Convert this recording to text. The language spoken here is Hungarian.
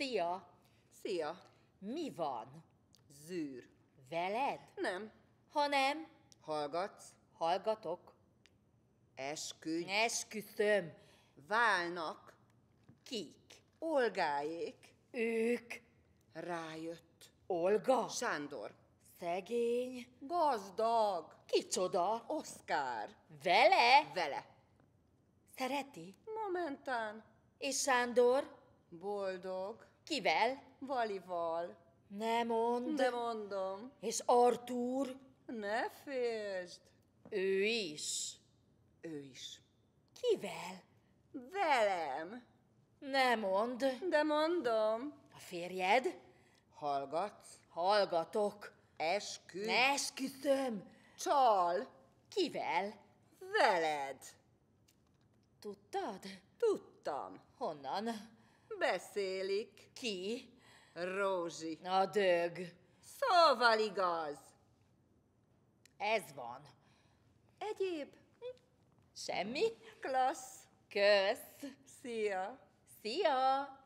Szia! Szia! Mi van? Zűr. Veled? Nem. Ha nem? Hallgatsz? Hallgatok. Esküdj. Esküszöm. Válnak. Kik? Olgáék. Ők. Rájött. Olga? Sándor. Szegény. Gazdag. Kicsoda? Oszkár. Vele? Vele. Szereti? Momentán. És Sándor? Boldog. Kivel? Valival. Ne mond. De mondom. És Artúr? Ne félsd. Ő is. Ő is. Kivel? Velem. Ne mond. De mondom. A férjed? Hallgatsz? Hallgatok. Eskü. Ne esküszöm. Csal. Kivel? Veled. Tudtad? Tudtam. Honnan? beszélik. Ki? Rózsi. A dög. Szóval igaz. Ez van. Egyéb? Semmi. Klassz. Kösz. Szia. Szia.